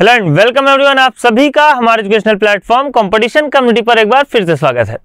Hello and welcome everyone आप सभी का हमारे एजुकेशनल प्लेटफॉर्म कंपटीशन कम्युनिटी पर एक बार फिर से स्वागत है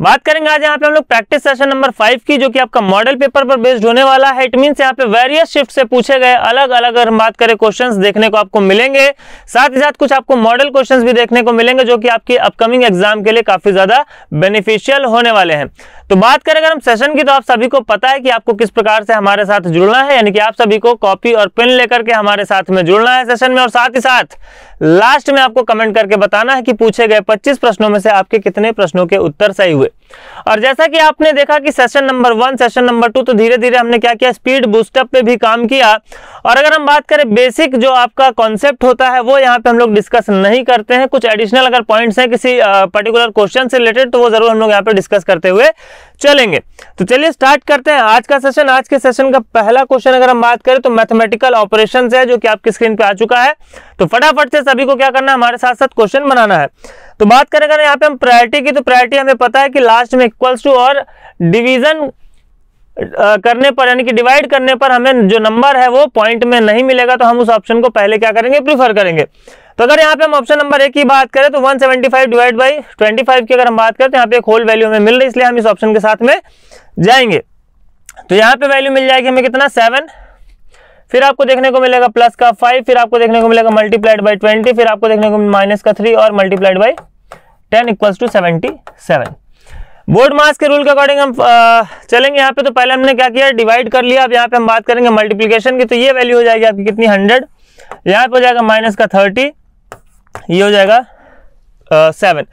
बात करेंगे आज यहाँ पे हम लोग प्रैक्टिस सेशन नंबर फाइव की जो कि आपका मॉडल पेपर पर बेस्ड होने वाला है इट मीन यहाँ पे वेरियस शिफ्ट से पूछे गए अलग अलग अगर हम बात करें क्वेश्चंस देखने को आपको मिलेंगे साथ ही साथ कुछ आपको मॉडल क्वेश्चंस भी देखने को मिलेंगे जो कि आपके अपकमिंग एग्जाम के लिए काफी ज्यादा बेनिफिशियल होने वाले हैं तो बात करें अगर हम सेशन की तो आप सभी को पता है कि आपको किस प्रकार से हमारे साथ जुड़ना है यानी कि आप सभी को कॉपी और पेन लेकर के हमारे साथ में जुड़ना है सेशन में और साथ ही साथ लास्ट में आपको कमेंट करके बताना है कि पूछे गए 25 प्रश्नों में से आपके कितने प्रश्नों के उत्तर सही हुए और जैसा कि आपने देखा कि session number one session number two तो धीरे धीरे हमने क्या किया स्पीड बूस्टअप पे भी काम किया और अगर हम बात करें बेसिक जो आपका कॉन्सेप्ट होता है वो यहाँ पे हम लोग डिस्कस नहीं करते हैं कुछ एडिशनल अगर पॉइंट्स हैं किसी पर्टिकुलर क्वेश्चन से रिलेटेड तो वो जरूर हम लोग यहाँ पे डिस्कस करते हुए चलेंगे तो चलिए स्टार्ट करते हैं आज का सेशन आज के सेशन का पहला क्वेश्चन अगर हम बात करें तो मैथमेटिकल ऑपरेशन है जो कि आपकी स्क्रीन पर आ चुका है तो फटाफट से सभी को क्या करना है हमारे साथ साथ क्वेश्चन बनाना है तो बात करें अगर यहाँ पे हम प्रायोरिटी की तो प्रायोरिटी हमें पता है कि लास्ट में इक्वल्स टू और डिवीजन करने पर यानी कि डिवाइड करने पर हमें जो नंबर है वो पॉइंट में नहीं मिलेगा तो हम उस ऑप्शन को पहले क्या करेंगे प्रीफर करेंगे तो अगर यहाँ पे हम ऑप्शन नंबर एक की बात करें तो 175 seventy five divide by twenty की अगर हम बात करें तो यहाँ पे एक होल वैल्यू हमें मिल रही है इसलिए हम इस ऑप्शन के साथ में जाएंगे तो यहाँ पे वैल्यू मिल जाएगी हमें कितना सेवन फिर आपको देखने को मिलेगा प्लस का फाइव फिर आपको देखने को मिलेगा मल्टीप्लाइड बाई ट्वेंटी फिर आपको देखने को माइनस का थ्री और multiplied by ten equals to seventy seven BODMAS के रूल के अकॉर्डिंग हम चलेंगे यहाँ पे तो पहले हमने क्या किया डिवाइड कर लिया अब यहाँ पे हम बात करेंगे मल्टीप्लीकेशन की तो ये वैल्यू हो जाएगी आपकी कितनी हंड्रेड यहाँ पे हो जाएगा माइनस का थर्टी ये हो जाएगा सेवन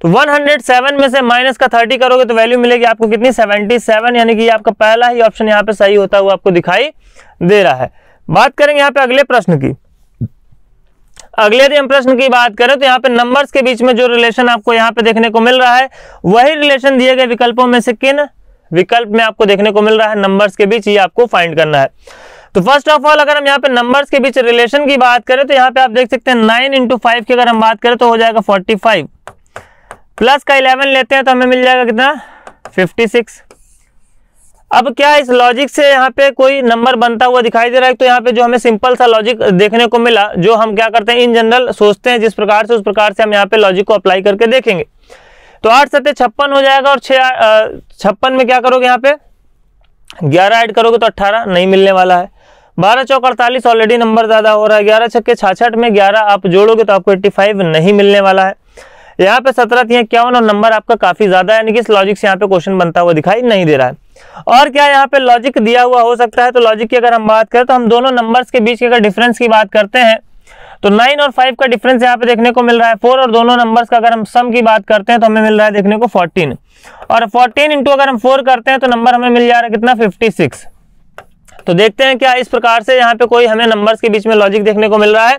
तो 107 में से माइनस का 30 करोगे तो वैल्यू मिलेगी आपको कितनी 77 यानी कि आपका पहला ही ऑप्शन यहाँ पे सही होता हुआ आपको दिखाई दे रहा है बात करेंगे यहाँ पे अगले प्रश्न की अगले यदि हम प्रश्न की बात करें तो यहाँ पे नंबर्स के बीच में जो रिलेशन आपको यहाँ पे देखने को मिल रहा है वही रिलेशन दिए गए विकल्पों में से किन विकल्प में आपको देखने को मिल रहा है नंबर्स के बीच ये आपको फाइंड करना है तो फर्स्ट ऑफ ऑल अगर हम यहाँ पे नंबर्स के बीच रिलेशन की बात करें तो यहाँ पे आप देख सकते हैं नाइन इंटू फाइव की अगर हम बात करें तो हो जाएगा फोर्टी फाइव प्लस का इलेवन लेते हैं तो हमें मिल जाएगा कितना फिफ्टी सिक्स अब क्या इस लॉजिक से यहाँ पे कोई नंबर बनता हुआ दिखाई दे रहा है तो यहाँ पे जो हमें सिंपल सा लॉजिक देखने को मिला जो हम क्या करते हैं इन जनरल सोचते हैं जिस प्रकार से उस प्रकार से हम यहाँ पे लॉजिक को अप्लाई करके देखेंगे तो आठ सत्य छप्पन हो जाएगा और छह छप्पन में क्या करोगे यहाँ पे ग्यारह ऐड करोगे तो अट्ठारह नहीं मिलने वाला है बारह चौक अड़तालीस ऑलरेडी नंबर ज़्यादा हो रहा है ग्यारह छक्के छाछठ में ग्यारह आप जोड़ोगे तो आपको एट्टी फाइव नहीं मिलने वाला है यहाँ पे सत्रह थी इक्यावन और नंबर आपका काफ़ी ज़्यादा है यानी कि इस लॉजिक से यहाँ पे क्वेश्चन बनता हुआ दिखाई नहीं दे रहा है और क्या यहाँ पे लॉजिक दिया हुआ हो सकता है तो लॉजिक की अगर हम बात करें तो हम दोनों नंबर्स के बीच अगर डिफरेंस की बात करते हैं तो नाइन और फाइव का डिफरेंस यहाँ पे देखने को मिल रहा है फोर और दोनों नंबर्स का अगर हम सम की बात करते हैं तो हमें मिल रहा है देखने को फोर्टीन और फोर्टीन इंटू अगर हम फोर करते हैं तो नंबर हमें मिल जा रहा है कितना फिफ्टी सिक्स तो देखते हैं क्या इस प्रकार से यहाँ पे कोई हमें नंबर्स के बीच में लॉजिक देखने को मिल रहा है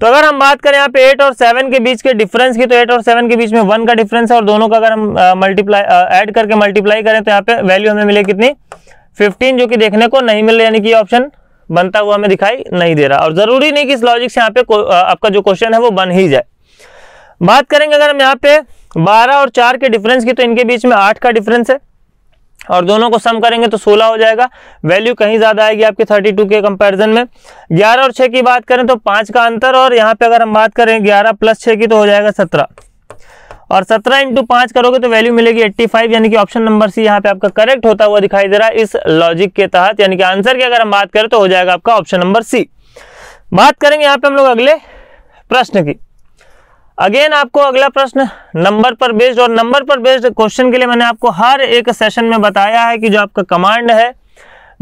तो अगर हम बात करें यहाँ पे एट और सेवन के बीच के डिफरेंस की तो एट और सेवन के बीच में वन का डिफरेंस है और दोनों का अगर हम मल्टीप्लाई ऐड करके मल्टीप्लाई करें तो यहाँ पे वैल्यू हमें मिले कितनी फिफ्टीन जो कि देखने को नहीं मिल यानी कि ऑप्शन बनता हुआ हमें दिखाई नहीं दे रहा और जरूरी नहीं कि इस लॉजिक से यहाँ पे आपका जो क्वेश्चन है वो बन ही जाए बात करेंगे अगर हम यहाँ पे बारह और चार के डिफरेंस की तो इनके बीच में आठ का डिफरेंस है और दोनों को सम करेंगे तो 16 हो जाएगा वैल्यू कहीं ज़्यादा आएगी आपके 32 के कंपैरिजन में 11 और 6 की बात करें तो 5 का अंतर और यहाँ पे अगर हम बात करें 11 प्लस 6 की तो हो जाएगा 17 और 17 इंटू पाँच करोगे तो वैल्यू मिलेगी 85 यानी कि ऑप्शन नंबर सी यहाँ पे आपका करेक्ट होता हुआ दिखाई दे रहा है इस लॉजिक के तहत यानी कि आंसर की अगर हम बात करें तो हो जाएगा आपका ऑप्शन नंबर सी बात करेंगे यहाँ पे हम लोग अगले प्रश्न की अगेन आपको अगला प्रश्न नंबर पर बेस्ड और नंबर पर बेस्ड क्वेश्चन के लिए मैंने आपको हर एक सेशन में बताया है कि जो आपका कमांड है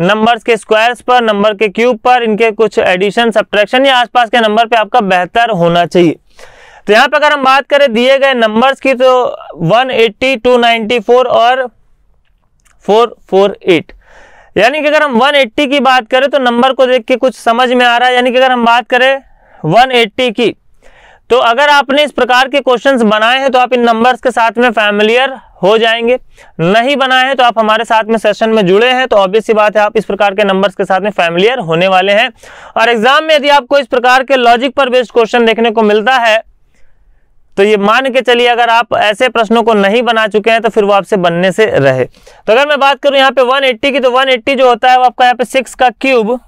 नंबर्स के स्क्वायर्स पर नंबर के क्यूब पर इनके कुछ एडिशन सब्ट्रैक्शन या आसपास के नंबर पे आपका बेहतर होना चाहिए तो यहाँ पर अगर हम बात करें दिए गए नंबर्स की तो 180, 294 और 448 यानी कि अगर हम 180 की बात करें तो नंबर को देख के कुछ समझ में आ रहा है यानी कि अगर हम बात करें 180 की तो अगर आपने इस प्रकार के क्वेश्चंस बनाए हैं तो आप इन नंबर्स के साथ में फैमिलियर हो जाएंगे नहीं बनाए हैं तो आप हमारे साथ में सेशन में जुड़े हैं तो ऑब्वियस सी बात है आप इस प्रकार के नंबर्स के साथ में फैमिलियर होने वाले हैं और एग्जाम में यदि आपको इस प्रकार के लॉजिक पर बेस्ड क्वेश्चन देखने को मिलता है तो ये मान के चलिए अगर आप ऐसे प्रश्नों को नहीं बना चुके हैं तो फिर वो आपसे बनने से रहे तो अगर मैं बात करूं यहाँ पे 180 की तो 180 जो होता है वो आपका यहाँ पे सिक्स का क्यूब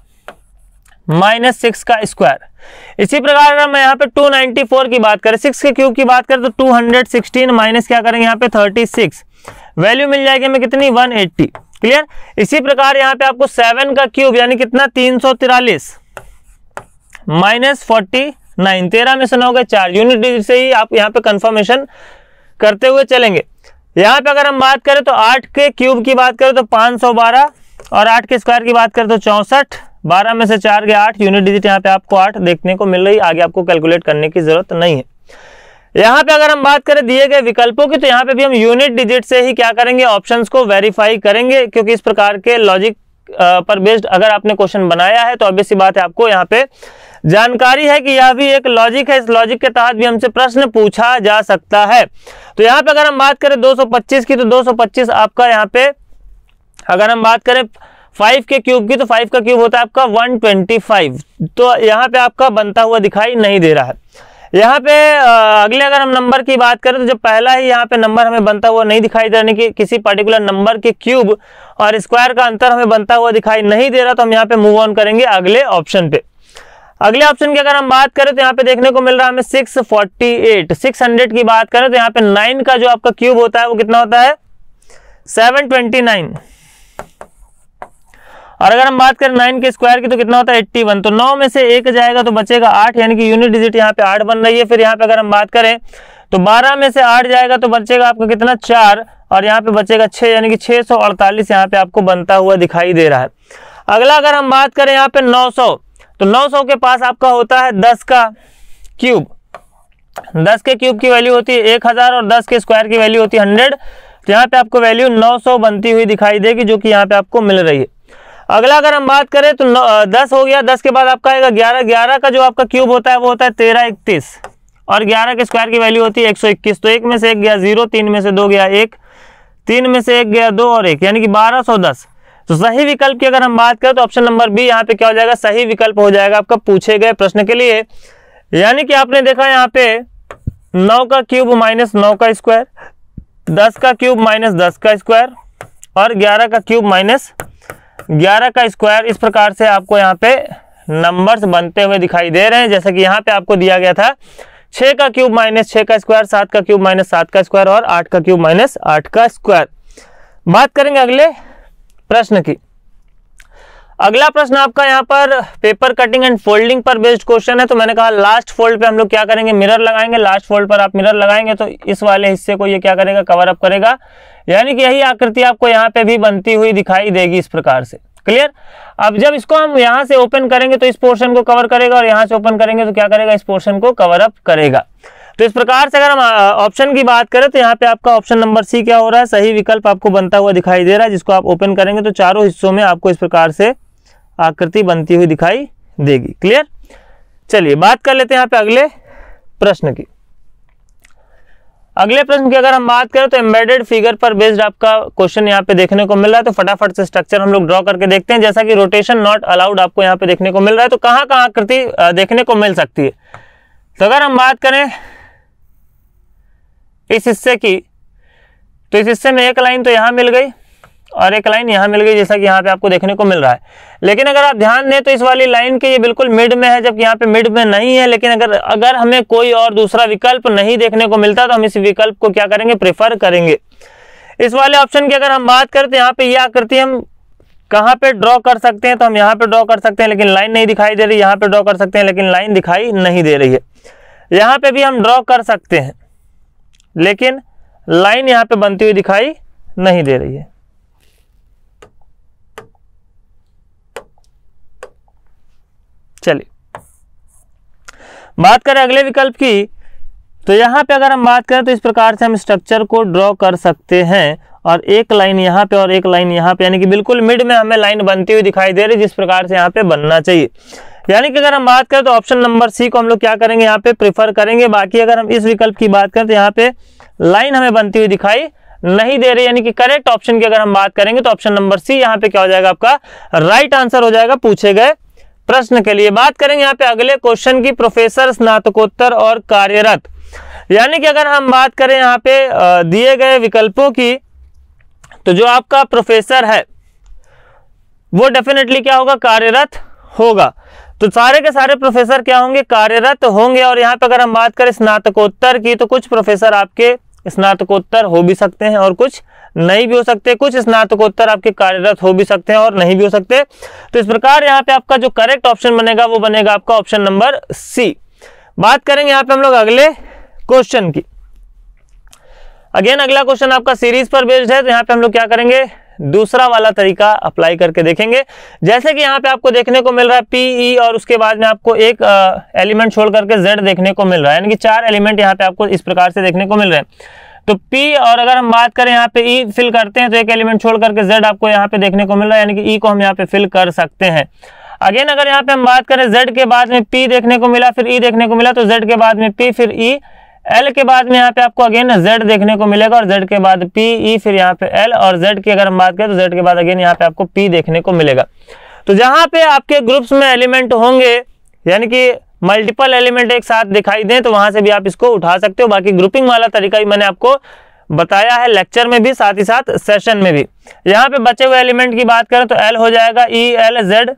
माइनस सिक्स का स्क्वायर इसी प्रकार अगर मैं यहाँ पे 294 की बात करें सिक्स के क्यूब की बात करें तो 216 माइनस क्या करेंगे यहाँ पे 36 वैल्यू मिल जाएगी हमें कितनी 180 क्लियर इसी प्रकार यहाँ पे आपको सेवन का क्यूब यानी कितना तीन सौ तिरालीस माइनस फोर्टी नाइन तेरह में सुना होगा चार यूनिट डिजिट से ही आप यहाँ पे कंफर्मेशन करते हुए चलेंगे यहाँ पे अगर हम बात करें तो आठ के क्यूब की बात करें तो पाँच सौ बारह और आठ के स्क्वायर की बात करें तो चौंसठ बारह में से चार गया आठ यूनिट डिजिट यहाँ पे आपको आठ देखने को मिल रही आगे आपको कैलकुलेट करने की जरूरत नहीं है यहाँ पे अगर हम बात करें दिए गए विकल्पों की तो यहाँ पे भी हम यूनिट डिजिट से ही क्या करेंगे ऑप्शंस को वेरीफाई करेंगे क्योंकि इस प्रकार के लॉजिक पर बेस्ड अगर आपने क्वेश्चन बनाया है तो ऑब्वियस बात है आपको यहाँ पे जानकारी है कि यह भी एक लॉजिक है इस लॉजिक के तहत भी हमसे प्रश्न पूछा जा सकता है तो यहाँ पे अगर हम बात करें 225 की तो 225 आपका यहाँ पे अगर हम बात करें फाइव के क्यूब की तो फाइव का क्यूब होता है आपका वन ट्वेंटी फाइव तो यहाँ पे आपका बनता हुआ दिखाई नहीं दे रहा है यहाँ पे अगले अगर हम नंबर की बात करें तो जब पहला ही यहाँ पे नंबर हमें बनता हुआ नहीं दिखाई दे रहा कि किसी पर्टिकुलर नंबर के क्यूब और स्क्वायर का अंतर हमें बनता हुआ दिखाई नहीं दे रहा तो हम यहाँ पे मूव ऑन करेंगे अगले ऑप्शन पे अगले ऑप्शन की अगर हम बात करें तो यहाँ पे देखने को मिल रहा है हमें सिक्स फोर्टी की बात करें तो यहाँ पे नाइन का जो आपका क्यूब होता है वो कितना होता है सेवन और अगर हम बात करें नाइन के स्क्वायर की तो कितना होता है एट्टी वन तो नौ में से एक जाएगा तो बचेगा आठ यानी कि यूनिट डिजिट यहाँ पे आठ बन रही है फिर यहाँ पे अगर हम बात करें तो बारह में से आठ जाएगा तो बचेगा आपका कितना चार और यहाँ पे बचेगा छः यानी कि छः सौ अड़तालीस यहाँ पे आपको बनता हुआ दिखाई दे रहा है अगला अगर हम बात करें यहाँ पे नौ सौ तो नौ सौ के पास आपका होता है दस का क्यूब दस के क्यूब की वैल्यू होती है एक हज़ार और दस के स्क्वायर की वैल्यू होती है हंड्रेड तो यहाँ पे आपको वैल्यू नौ सौ बनती हुई दिखाई देगी जो कि यहाँ पे आपको मिल रही है अगला अगर हम बात करें तो दस हो गया दस के बाद आपका आएगा ग्यारह ग्यारह का जो आपका क्यूब होता है वो होता है तेरह इकतीस और ग्यारह के स्क्वायर की वैल्यू होती है एक सौ इक्कीस तो एक में से एक गया जीरो तीन में से दो गया एक तीन में से एक गया दो और एक यानी कि बारह सौ दस तो सही विकल्प की अगर हम बात करें तो ऑप्शन नंबर बी यहाँ पे क्या हो जाएगा सही विकल्प हो जाएगा आपका पूछे गए प्रश्न के लिए यानी कि आपने देखा यहाँ पे नौ का क्यूब माइनस नौ का स्क्वायर दस का क्यूब माइनस दस का स्क्वायर और ग्यारह का क्यूब माइनस ग्यारह का स्क्वायर इस प्रकार से आपको यहाँ पे नंबर्स बनते हुए दिखाई दे रहे हैं जैसा कि यहाँ पे आपको दिया गया था छ का क्यूब माइनस छः का स्क्वायर सात का क्यूब माइनस सात का स्क्वायर और आठ का क्यूब माइनस आठ का स्क्वायर बात करेंगे अगले प्रश्न की अगला प्रश्न आपका यहाँ पर पेपर कटिंग एंड फोल्डिंग पर बेस्ड क्वेश्चन है तो मैंने कहा लास्ट फोल्ड पे हम लोग क्या करेंगे मिरर लगाएंगे लास्ट फोल्ड पर आप मिरर लगाएंगे तो इस वाले हिस्से को ये क्या करेगा कवर अप करेगा यानी कि यही आकृति आपको यहाँ पे भी बनती हुई दिखाई देगी इस प्रकार से क्लियर अब जब इसको हम यहाँ से ओपन करेंगे तो इस पोर्शन को कवर करेगा और यहाँ से ओपन करेंगे तो क्या करेगा इस पोर्शन को कवर अप करेगा तो इस प्रकार से अगर हम ऑप्शन की बात करें तो यहाँ पे आपका ऑप्शन नंबर सी क्या हो रहा है सही विकल्प आपको बनता हुआ दिखाई दे रहा है जिसको आप ओपन करेंगे तो चारों हिस्सों में आपको इस प्रकार से आकृति बनती हुई दिखाई देगी क्लियर चलिए बात कर लेते हैं यहां पे अगले प्रश्न की अगले प्रश्न की अगर हम बात करें तो एम्बेडेड फिगर पर बेस्ड आपका क्वेश्चन यहाँ पे देखने को मिल रहा है तो फटाफट से स्ट्रक्चर हम लोग ड्रॉ करके देखते हैं जैसा कि रोटेशन नॉट अलाउड आपको यहाँ पे देखने को मिल रहा है तो कहाँ कहाँ आकृति देखने को मिल सकती है तो अगर हम बात करें इस हिस्से की तो इस हिस्से में एक लाइन तो यहां मिल गई और एक लाइन यहाँ मिल गई जैसा कि यहाँ पे आपको देखने को मिल रहा है लेकिन अगर आप ध्यान दें तो इस वाली लाइन के ये बिल्कुल मिड में है जबकि यहाँ पे मिड में नहीं है लेकिन अगर अगर हमें कोई और दूसरा विकल्प नहीं देखने को मिलता तो हम इस विकल्प को क्या करेंगे प्रेफर करेंगे इस वाले ऑप्शन की अगर हम बात करते हैं यहाँ पे ये यह आकृति हम कहाँ पे ड्रॉ कर सकते हैं तो हम यहाँ पे ड्रॉ कर सकते हैं लेकिन लाइन नहीं दिखाई दे रही यहाँ पे ड्रॉ कर सकते हैं लेकिन लाइन दिखाई नहीं दे रही है यहाँ पे भी हम ड्रॉ कर सकते हैं लेकिन लाइन यहाँ पे बनती हुई दिखाई नहीं दे रही है चलिए बात करें अगले विकल्प की तो यहाँ पे अगर हम बात करें तो इस प्रकार से हम स्ट्रक्चर को ड्रॉ कर सकते हैं और एक लाइन यहाँ पे और एक लाइन यहाँ पे यानी कि बिल्कुल मिड में हमें लाइन बनती हुई दिखाई दे रही जिस प्रकार से यहाँ पे बनना चाहिए यानी कि अगर हम बात करें तो ऑप्शन नंबर सी को हम लोग क्या करेंगे यहाँ पे प्रिफर करेंगे बाकी अगर हम इस विकल्प की बात करें तो यहाँ पे लाइन हमें बनती हुई दिखाई नहीं दे रही यानी कि करेक्ट ऑप्शन की अगर हम बात करेंगे तो ऑप्शन नंबर सी यहाँ पे क्या हो जाएगा आपका राइट right आंसर हो जाएगा पूछे गए प्रश्न के लिए बात करेंगे यहाँ पे अगले क्वेश्चन की प्रोफेसर स्नातकोत्तर और कार्यरत यानी कि अगर हम बात करें यहाँ पे दिए गए विकल्पों की तो जो आपका प्रोफेसर है वो डेफिनेटली क्या होगा कार्यरत होगा तो सारे के सारे प्रोफेसर क्या होंगे कार्यरत होंगे और यहाँ पे अगर हम बात करें स्नातकोत्तर की तो कुछ प्रोफेसर आपके स्नातकोत्तर हो भी सकते हैं और कुछ नहीं भी हो सकते कुछ स्नातकोत्तर आपके कार्यरत हो भी सकते हैं और नहीं भी हो सकते तो इस प्रकार यहाँ पे आपका जो करेक्ट ऑप्शन बनेगा वो बनेगा आपका ऑप्शन नंबर सी बात करेंगे यहाँ पे हम लोग अगले क्वेश्चन की अगेन अगला क्वेश्चन आपका सीरीज पर बेस्ड है तो यहाँ पे हम लोग क्या करेंगे दूसरा वाला तरीका अप्लाई करके देखेंगे जैसे कि यहाँ पे आपको देखने को मिल रहा है पीई e और उसके बाद में आपको एक एलिमेंट छोड़ करके जेड देखने को मिल रहा है यानी कि चार एलिमेंट यहाँ पे आपको इस प्रकार से देखने को मिल रहे हैं तो P और अगर हम बात करें यहाँ पे E फिल करते हैं तो एक एलिमेंट छोड़ करके Z आपको यहाँ पे देखने को मिल रहा है यानी कि E को हम यहाँ पे फिल कर सकते हैं अगेन अगर यहाँ पे हम बात करें Z के बाद में P देखने को मिला फिर E देखने को मिला तो Z के बाद में P फिर E L के बाद में यहाँ पे आपको अगेन Z देखने को मिलेगा और Z के बाद P E फिर यहाँ पे L और Z की अगर हम बात करें तो Z के बाद अगेन यहाँ पे आपको P देखने को मिलेगा तो जहां पे आपके ग्रुप्स में एलिमेंट होंगे यानी कि मल्टीपल एलिमेंट एक साथ दिखाई दें तो वहां से भी आप इसको उठा सकते हो बाकी ग्रुपिंग वाला तरीका भी मैंने आपको बताया है लेक्चर में भी साथ ही साथ सेशन में भी यहां पे बचे हुए एलिमेंट की बात करें तो एल हो जाएगा E L Z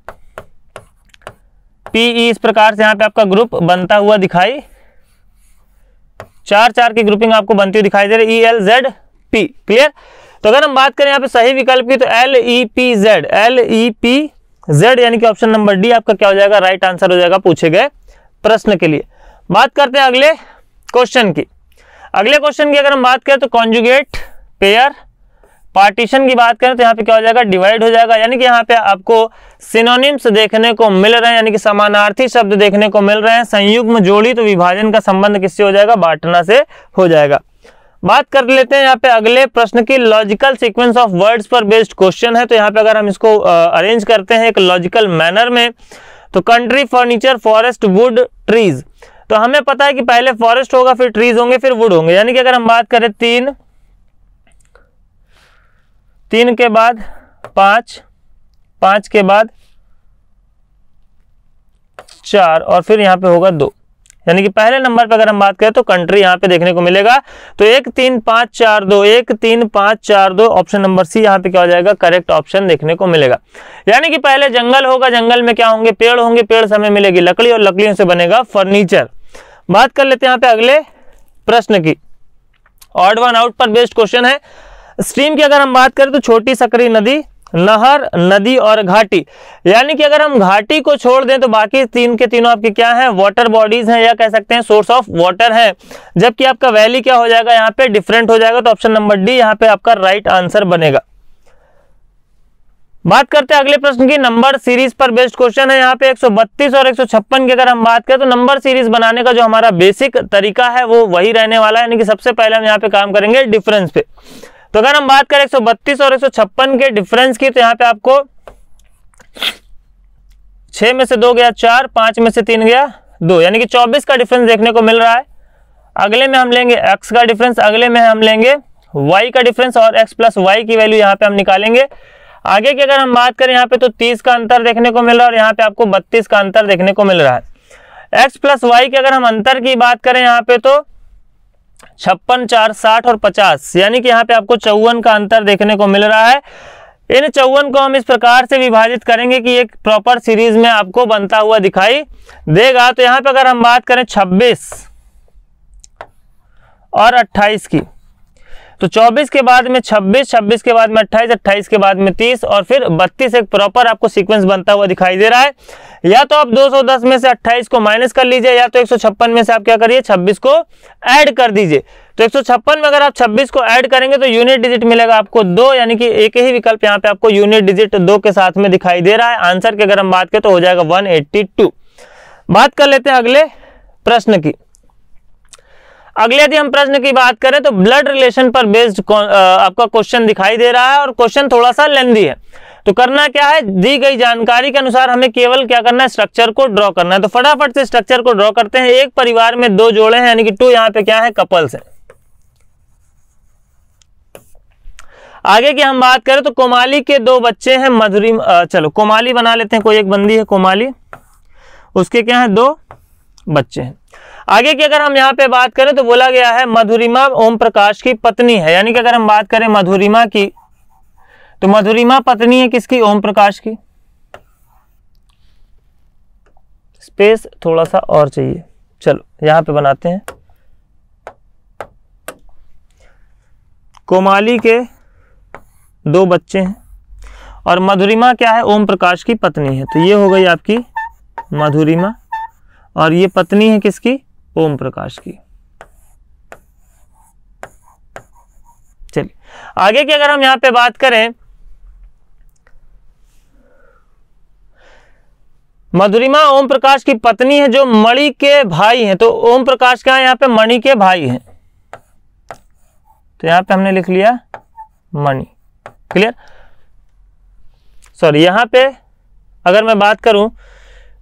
P E इस प्रकार से यहां पे आपका ग्रुप बनता हुआ दिखाई चार चार की ग्रुपिंग आपको बनती हुई दिखाई दे रही E L Z P clear तो अगर हम बात करें यहां पे सही विकल्प की तो L E P Z L E P Z यानी कि ऑप्शन नंबर डी आपका क्या हो जाएगा राइट आंसर हो जाएगा पूछे गए प्रश्न के लिए बात करते हैं अगले क्वेश्चन की अगले क्वेश्चन की अगर हम बात करें तो कॉन्जुगेट पेयर पार्टीशन की बात करें तो यहाँ पे क्या हो जाएगा डिवाइड हो जाएगा यानी कि यहाँ पे आपको सिनोनिम्स देखने को मिल रहे हैं यानी कि समानार्थी शब्द देखने को मिल रहे हैं संयुग्म जोड़ी तो विभाजन का संबंध किससे हो जाएगा बांटना से हो जाएगा बात कर लेते हैं यहाँ पे अगले प्रश्न की लॉजिकल सीक्वेंस ऑफ वर्ड्स पर बेस्ड क्वेश्चन है तो यहाँ पे अगर हम इसको अरेंज करते हैं एक लॉजिकल मैनर में तो country furniture forest wood trees तो हमें पता है कि पहले फॉरेस्ट होगा फिर ट्रीज होंगे फिर वुड होंगे यानी कि अगर हम बात करें तीन तीन के बाद पांच पांच के बाद चार और फिर यहां पे होगा दो यानी कि पहले नंबर पर अगर हम बात करें तो कंट्री यहाँ पे देखने को मिलेगा तो एक तीन पाँच चार दो एक तीन पाँच चार दो ऑप्शन नंबर सी यहाँ पे क्या हो जाएगा करेक्ट ऑप्शन देखने को मिलेगा यानी कि पहले जंगल होगा जंगल में क्या होंगे पेड़ होंगे पेड़ समय मिलेगी लकड़ी और लकड़ियों से बनेगा फर्नीचर बात कर लेते हैं यहाँ पे अगले प्रश्न की ऑड वन आउट पर बेस्ट क्वेश्चन है स्ट्रीम की अगर हम बात करें तो छोटी सकरी नदी नहर नदी और घाटी यानी कि अगर हम घाटी को छोड़ दें तो बाकी तीन के तीनों आपके क्या हैं वाटर बॉडीज हैं या कह सकते हैं सोर्स ऑफ वाटर हैं जबकि आपका वैली क्या हो जाएगा यहाँ पे डिफरेंट हो जाएगा तो ऑप्शन नंबर डी यहाँ पे आपका राइट आंसर बनेगा बात करते हैं अगले प्रश्न की नंबर सीरीज पर बेस्ड क्वेश्चन है यहाँ पे 132 और 156 की अगर हम बात करें तो नंबर सीरीज बनाने का जो हमारा बेसिक तरीका है वो वही रहने वाला है यानी कि सबसे पहले हम यहाँ पे काम करेंगे डिफरेंस पे तो अगर हम बात करें 132 और 156 के डिफरेंस की तो यहाँ पे आपको छह में से दो गया चार पांच में से तीन गया दो यानी कि चौबीस का डिफरेंस देखने को मिल रहा है अगले में हम लेंगे एक्स का डिफरेंस अगले में हम लेंगे वाई का डिफरेंस और एक्स प्लस वाई की वैल्यू यहाँ पे हम निकालेंगे आगे की अगर हम बात करें यहाँ पे तो तीस का अंतर देखने को मिल रहा है और यहाँ पे आपको बत्तीस का अंतर देखने को मिल रहा है एक्स प्लस वाई के अगर हम अंतर की बात करें यहाँ पे तो छप्पन चार साठ और पचास यानी कि यहाँ पे आपको चौवन का अंतर देखने को मिल रहा है इन चौवन को हम इस प्रकार से विभाजित करेंगे कि एक प्रॉपर सीरीज में आपको बनता हुआ दिखाई देगा तो यहाँ पे अगर हम बात करें 26 और 28 की तो 24 के बाद में 26 26 के बाद में 28 28 के बाद में 30 और फिर 32 एक प्रॉपर आपको सीक्वेंस बनता हुआ दिखाई दे रहा है या तो आप 210 में से 28 को माइनस कर लीजिए या तो 156 में से आप क्या करिए 26 को ऐड कर दीजिए तो 156 में अगर आप 26 को ऐड करेंगे तो यूनिट डिजिट मिलेगा आपको दो यानी कि एक ही विकल्प यहाँ पे आपको यूनिट डिजिट दो के साथ में दिखाई दे रहा है आंसर की अगर हम बात करें तो हो जाएगा वन बात कर लेते हैं अगले प्रश्न की अगले यदि हम प्रश्न की बात करें तो ब्लड रिलेशन पर बेस्ड आपका क्वेश्चन दिखाई दे रहा है और क्वेश्चन थोड़ा सा लेंदी है तो करना क्या है दी गई जानकारी के अनुसार हमें केवल क्या करना है स्ट्रक्चर को ड्रॉ करना है तो फटाफट से स्ट्रक्चर को ड्रॉ करते हैं एक परिवार में दो जोड़े हैं यानी कि टू यहां पे क्या है कपल्स है आगे की हम बात करें तो कोमाली के दो बच्चे हैं मधुरी चलो कोमाली बना लेते हैं कोई एक बंदी है कोमाली उसके क्या है दो बच्चे हैं आगे की अगर हम यहाँ पे बात करें तो बोला गया है मधुरिमा ओम प्रकाश की पत्नी है यानी कि अगर हम बात करें मधुरिमा की तो मधुरिमा पत्नी है किसकी ओम प्रकाश की स्पेस थोड़ा सा और चाहिए चलो यहां पे बनाते हैं कोमाली के दो बच्चे हैं और मधुरिमा क्या है ओम प्रकाश की पत्नी है तो ये हो गई आपकी मधुरिमा और ये पत्नी है किसकी ओम प्रकाश की चलिए आगे की अगर हम यहां पे बात करें मधुरिमा ओम प्रकाश की पत्नी है जो मणि के भाई हैं तो ओम प्रकाश है यहां पे मणि के भाई हैं तो यहां पे हमने लिख लिया मणि क्लियर सॉरी यहां पे अगर मैं बात करूं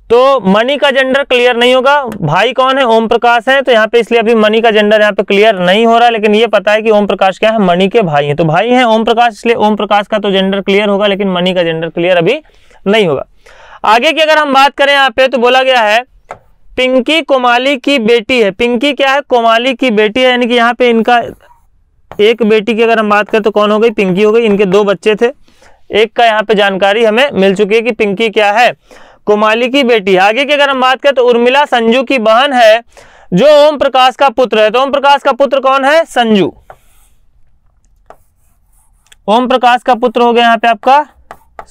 तो मनी का जेंडर क्लियर नहीं होगा भाई कौन है ओम प्रकाश है तो यहाँ पे इसलिए अभी मनी का जेंडर यहाँ पे क्लियर नहीं हो रहा लेकिन ये पता है कि ओम प्रकाश क्या है मनी के भाई हैं तो भाई हैं ओम प्रकाश इसलिए ओम प्रकाश का तो जेंडर क्लियर होगा लेकिन मनी का जेंडर क्लियर अभी नहीं होगा आगे की अगर हम बात करें यहाँ पे तो बोला गया है पिंकी कोमाली की बेटी है पिंकी क्या है कोमाली की बेटी है यानी कि यहाँ पे इनका एक बेटी की अगर हम बात करें तो कौन हो गई पिंकी हो गई इनके दो बच्चे थे एक का यहाँ पे जानकारी हमें मिल चुकी है कि पिंकी क्या है कुमाली की बेटी आगे की अगर हम बात करें तो उर्मिला संजू की बहन है जो ओम प्रकाश का पुत्र है तो ओम प्रकाश का पुत्र कौन है संजू ओम प्रकाश का पुत्र हो गया यहां पे आपका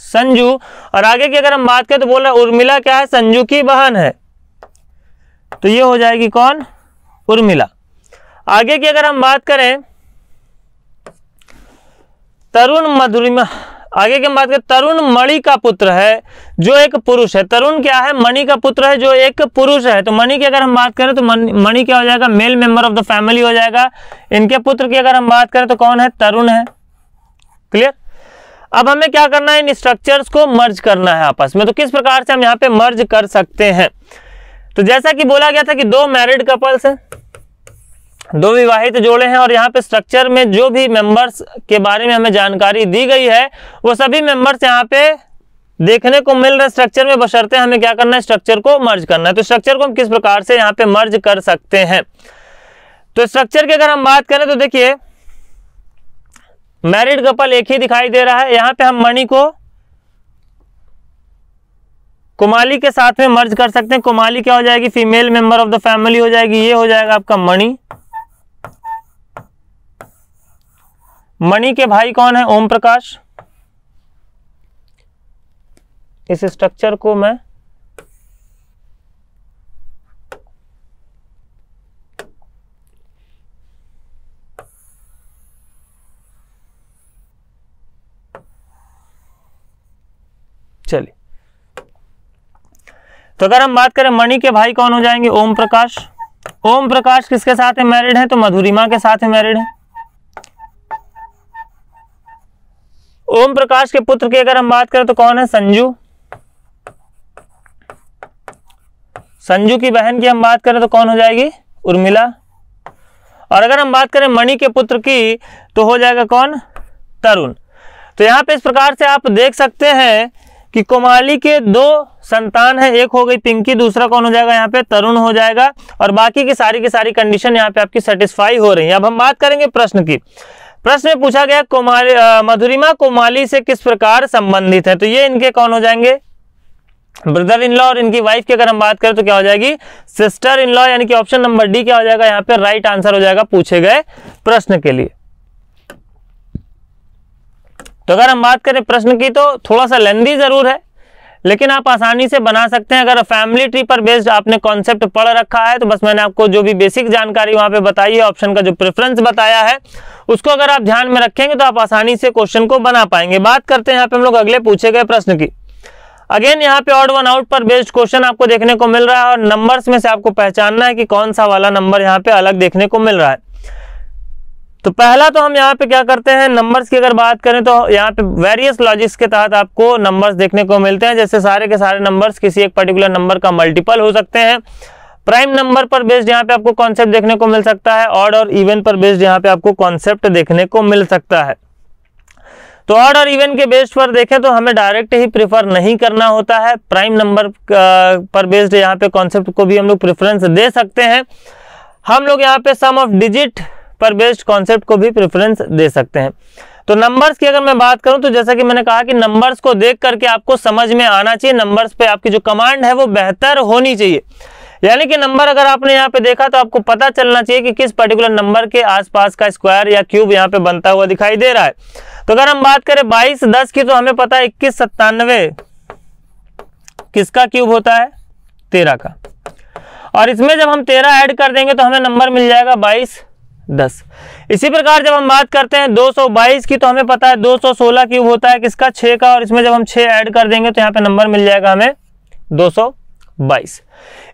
संजू और आगे की अगर हम बात करें तो बोल रहे उर्मिला क्या है संजू की बहन है तो ये हो जाएगी कौन उर्मिला आगे की अगर हम बात करें तरुण मधुरिमा आगे की हम बात करें तरुण मणि का पुत्र है जो एक पुरुष है तरुण क्या है मणि का पुत्र है जो एक पुरुष है तो मणि की अगर हम बात करें तो मणि क्या हो जाएगा male member of the family हो जाएगा इनके पुत्र की अगर हम बात करें तो कौन है तरुण है क्लियर अब हमें क्या करना है इन स्ट्रक्चर्स को मर्ज करना है आपस में तो किस प्रकार से हम यहाँ पे मर्ज कर सकते हैं तो जैसा कि बोला गया था कि दो मैरिड कपल्स हैं दो विवाहित जोड़े हैं और यहाँ पे स्ट्रक्चर में जो भी मेंबर्स के बारे में हमें जानकारी दी गई है वो सभी मेंबर्स यहाँ पे देखने को मिल रहे स्ट्रक्चर में बशर्ते हमें क्या करना है स्ट्रक्चर को मर्ज करना है तो स्ट्रक्चर को हम किस प्रकार से यहाँ पे मर्ज कर सकते हैं तो स्ट्रक्चर की अगर हम बात करें तो देखिए मैरिड कपल एक ही दिखाई दे रहा है यहाँ पे हम मणि को कुमाली के साथ में मर्ज कर सकते हैं कुमाली क्या हो जाएगी female member of the family हो जाएगी ये हो जाएगा आपका मणि मणि के भाई कौन है ओम प्रकाश इस स्ट्रक्चर को मैं चलिए तो अगर हम बात करें मणि के भाई कौन हो जाएंगे ओम प्रकाश ओम प्रकाश किसके साथ है मैरिड है तो मधुरिमा के साथ है मैरिड है ओम प्रकाश के पुत्र की अगर हम बात करें तो कौन है संजू संजू की बहन की हम बात करें तो कौन हो जाएगी उर्मिला और अगर हम बात करें मणि के पुत्र की तो हो जाएगा कौन तरुण तो यहाँ पे इस प्रकार से आप देख सकते हैं कि कोमाली के दो संतान है एक हो गई पिंकी दूसरा कौन हो जाएगा यहाँ पे तरुण हो जाएगा और बाकी की सारी की सारी कंडीशन यहाँ पे आपकी सेटिस्फाई हो रही है अब हम बात करेंगे प्रश्न की प्रश्न में पूछा गया कुमारी मधुरिमा कुमाली से किस प्रकार संबंधित है तो ये इनके कौन हो जाएंगे ब्रदर इन लॉ और इनकी वाइफ की अगर हम बात करें तो क्या हो जाएगी सिस्टर इन लॉ यानी कि ऑप्शन नंबर डी क्या हो जाएगा यहां पे राइट आंसर हो जाएगा पूछे गए प्रश्न के लिए तो अगर हम बात करें प्रश्न की तो थोड़ा सा लेंदी जरूर है लेकिन आप आसानी से बना सकते हैं अगर फैमिली ट्री पर बेस्ड आपने कॉन्सेप्ट पढ़ रखा है तो बस मैंने आपको जो भी बेसिक जानकारी वहां पे बताई है ऑप्शन का जो प्रेफरेंस बताया है उसको अगर आप ध्यान में रखेंगे तो आप आसानी से क्वेश्चन को बना पाएंगे बात करते हैं यहाँ पे हम लोग अगले पूछे गए प्रश्न की अगेन यहाँ पे ऑर्ड वन आउट पर बेस्ड क्वेश्चन आपको देखने को मिल रहा है और नंबर में से आपको पहचानना है कि कौन सा वाला नंबर यहाँ पे अलग देखने को मिल रहा है तो पहला तो हम यहाँ पे क्या करते हैं नंबर्स की अगर बात करें तो यहाँ पे वेरियस लॉजिक्स के तहत आपको नंबर्स देखने को मिलते हैं जैसे सारे के सारे नंबर्स किसी एक पर्टिकुलर नंबर का मल्टीपल हो सकते हैं प्राइम नंबर पर बेस्ड यहाँ पे आपको कॉन्सेप्ट देखने को मिल सकता है ऑर्ड और इवन पर बेस्ड यहाँ पे आपको कॉन्सेप्ट देखने को मिल सकता है तो ऑड और इवन के बेस्ड पर देखें तो हमें डायरेक्ट ही प्रेफर नहीं करना होता है प्राइम नंबर पर बेस्ड यहाँ पे कॉन्सेप्ट को भी हम लोग प्रेफरेंस दे सकते हैं हम लोग यहाँ पे सम ऑफ डिजिट पर बेस्ड कॉन्सेप्ट को भी प्रेफरेंस दे सकते हैं तो नंबर्स की अगर मैं बात करूं तो जैसा कि मैंने कहा कि नंबर्स को देख करके आपको समझ में आना चाहिए नंबर्स पे आपकी जो कमांड है वो बेहतर होनी चाहिए यानी कि नंबर अगर आपने यहाँ पे देखा तो आपको पता चलना चाहिए कि किस पर्टिकुलर नंबर के आसपास का स्क्वायर या क्यूब यहाँ पे बनता हुआ दिखाई दे रहा है तो अगर हम बात करें बाईस दस की तो हमें पता है इक्कीस सत्तानवे किसका क्यूब होता है तेरह का और इसमें जब हम तेरह ऐड कर देंगे तो हमें नंबर मिल जाएगा बाईस दस इसी प्रकार जब हम बात करते हैं 222 की तो हमें पता है 216 क्यूब होता है किसका छः का और इसमें जब हम छः ऐड कर देंगे तो यहाँ पे नंबर मिल जाएगा हमें 222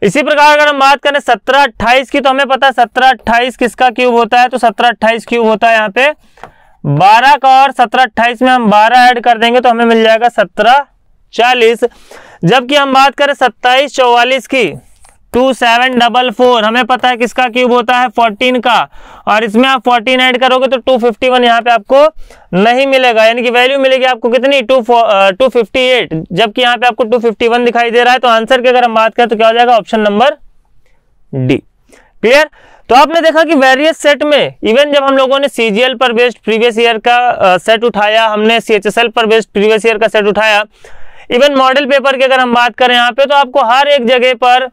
इसी प्रकार अगर हम बात करें सत्रह अट्ठाईस की तो हमें पता है सत्रह अट्ठाईस किसका क्यूब होता है तो सत्रह अट्ठाईस क्यूब होता है यहाँ पे 12 का और सत्रह अट्ठाईस में हम 12 ऐड कर देंगे तो हमें मिल जाएगा सत्रह चालीस जबकि हम बात करें सत्ताईस चौवालीस की टू सेवन डबल फोर हमें पता है किसका क्यूब होता है फोर्टीन का और इसमें आप फोर्टीन ऐड करोगे तो टू फिफ्टी वन यहाँ पे आपको नहीं मिलेगा यानी कि वैल्यू मिलेगी आपको कितनी टू टू फिफ्टी एट जबकि यहाँ पे आपको टू फिफ्टी वन दिखाई दे रहा है तो आंसर की अगर हम बात करें तो क्या हो जाएगा ऑप्शन नंबर डी क्लियर तो आपने देखा कि वेरियस सेट में इवन जब हम लोगों ने सीजीएल पर बेस्ड प्रीवियस ईयर का सेट उठाया हमने सीएचएसएल पर बेस्ड प्रीवियस ईयर का सेट उठाया इवन मॉडल पेपर की अगर हम बात करें यहाँ पे तो आपको हर एक जगह पर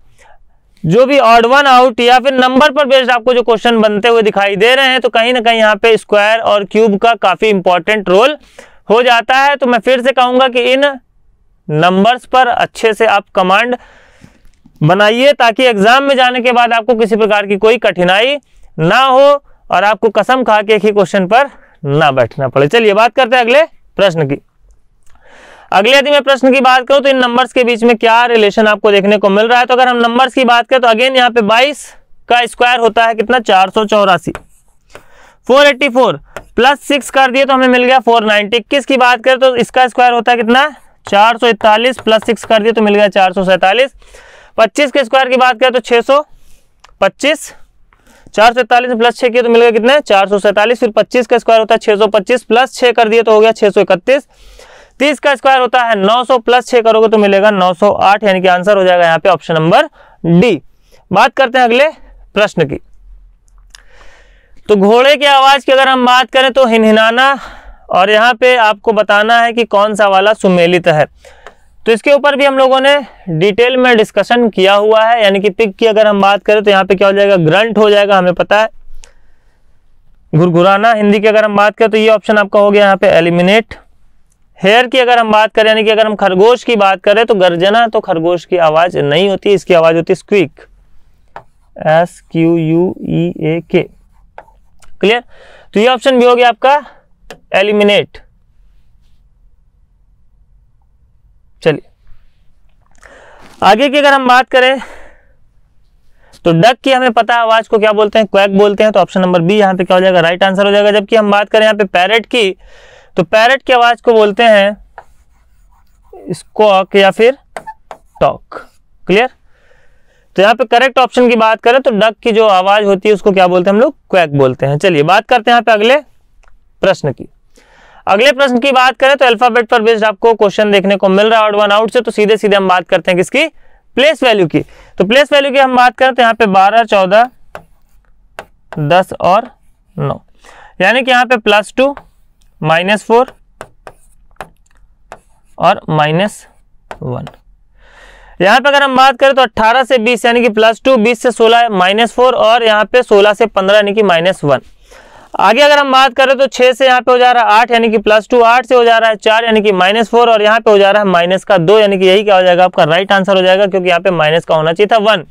जो भी ऑड वन आउट या फिर नंबर पर बेस्ड आपको जो क्वेश्चन बनते हुए दिखाई दे रहे हैं तो कहीं ना कहीं यहाँ पे स्क्वायर और क्यूब का काफी इंपॉर्टेंट रोल हो जाता है तो मैं फिर से कहूंगा कि इन नंबर्स पर अच्छे से आप कमांड बनाइए ताकि एग्जाम में जाने के बाद आपको किसी प्रकार की कोई कठिनाई ना हो और आपको कसम खा के एक ही क्वेश्चन पर ना बैठना पड़े चलिए बात करते हैं अगले प्रश्न की अगले यदि मैं प्रश्न की बात करूं तो इन नंबर्स के बीच में क्या रिलेशन आपको देखने को मिल रहा है तो अगर हम नंबर्स की बात करें तो अगेन यहाँ पे 22 का स्क्वायर होता है कितना चार सौ चौरासी four eighty four plus six कर दिए तो हमें मिल गया फोर नाइनटी इक्कीस की बात करें तो इसका स्क्वायर होता है कितना चार सौ इकतालीस प्लस सिक्स कर दिए तो मिल गया चार सौ सैंतालीस पच्चीस के स्क्वायर की बात करें तो छः सौ पच्चीस चार सौ इकतालीस प्लस छः किया तो मिल गया है चार सौ सैंतालीस फिर पच्चीस का स्क्वायर होता है छः सौ पच्चीस प्लस छः कर दिए तो हो गया छः सौ इकतीस तीस का स्क्वायर होता है नौ सौ प्लस छह करोगे तो मिलेगा नौ सौ आठ यानी कि आंसर हो जाएगा यहाँ पे ऑप्शन नंबर डी बात करते हैं अगले प्रश्न की तो घोड़े की आवाज की अगर हम बात करें तो हिनहिनाना और यहाँ पे आपको बताना है कि कौन सा वाला सुमेलित है तो इसके ऊपर भी हम लोगों ने डिटेल में डिस्कशन किया हुआ है यानी कि पिक की अगर हम बात करें तो यहाँ पे क्या हो जाएगा ग्रंट हो जाएगा हमें पता है घुरघुराना हिंदी की अगर हम बात करें तो ये ऑप्शन आपका हो गया यहाँ पे एलिमिनेट हेयर की अगर हम बात करें यानी कि अगर हम खरगोश की बात करें तो गर्जना तो खरगोश की आवाज नहीं होती इसकी आवाज होती है squeak S Q U E A K clear तो ये ऑप्शन भी हो गया आपका एलिमिनेट चलिए आगे की अगर हम बात करें तो डक की हमें पता है आवाज को क्या बोलते हैं क्वैक बोलते हैं तो ऑप्शन नंबर बी यहां पे क्या हो जाएगा राइट आंसर हो जाएगा जबकि हम बात करें यहां पे पैरेट की तो पैरट की आवाज को बोलते हैं स्कॉक या फिर टॉक क्लियर तो यहाँ पे करेक्ट ऑप्शन की बात करें तो डक की जो आवाज होती है उसको क्या बोलते हैं हम लोग क्वैक बोलते हैं चलिए बात करते हैं यहाँ पे अगले प्रश्न की अगले प्रश्न की बात करें तो अल्फाबेट पर बेस्ड आपको क्वेश्चन देखने को मिल रहा है वन आउट से तो सीधे सीधे हम बात करते हैं किसकी प्लेस वैल्यू की तो प्लेस वैल्यू की हम बात करें तो यहाँ पे बारह चौदह दस और नौ यानी कि यहाँ पे प्लस टू माइनस फोर और माइनस वन यहाँ पे अगर हम बात करें तो 18 से 20 यानी कि प्लस टू बीस से 16 माइनस फोर और यहाँ पे 16 से 15 यानी कि माइनस वन आगे अगर हम बात करें तो 6 से यहाँ पे हो जा रहा है 8 यानी कि प्लस टू आठ से हो जा रहा है चार यानी कि माइनस फोर और यहाँ पे हो जा रहा है माइनस का दो यानी कि यही क्या हो जाएगा आपका राइट आंसर हो जाएगा क्योंकि यहाँ पे माइनस का होना चाहिए था वन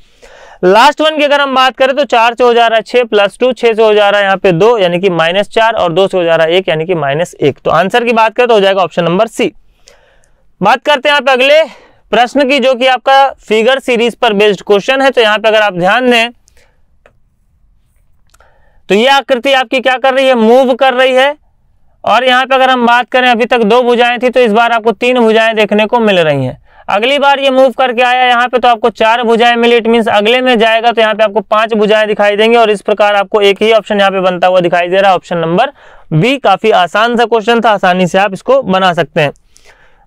लास्ट वन की अगर हम बात करें तो चार से हो जा रहा है छह प्लस टू छह से हो जा रहा है यहाँ पे दो यानी कि माइनस चार और दो से हो जा रहा है एक यानी कि माइनस एक तो आंसर की बात करें तो हो जाएगा ऑप्शन नंबर सी बात करते हैं यहाँ पे अगले प्रश्न की जो कि आपका फिगर सीरीज पर बेस्ड क्वेश्चन है तो यहाँ पे अगर आप ध्यान दें तो ये आकृति आपकी क्या कर रही है मूव कर रही है और यहाँ पे अगर हम बात करें अभी तक दो भुजाएं थी तो इस बार आपको तीन भुजाएं देखने को मिल रही हैं अगली बार ये मूव करके आया यहाँ पे तो आपको चार भुजाएं मिली इट मीन अगले में जाएगा तो यहाँ पे आपको पांच भुजाएं दिखाई देंगे और इस प्रकार आपको एक ही ऑप्शन यहाँ पे बनता हुआ दिखाई दे रहा है ऑप्शन नंबर बी काफी आसान सा क्वेश्चन था आसानी से आप इसको बना सकते हैं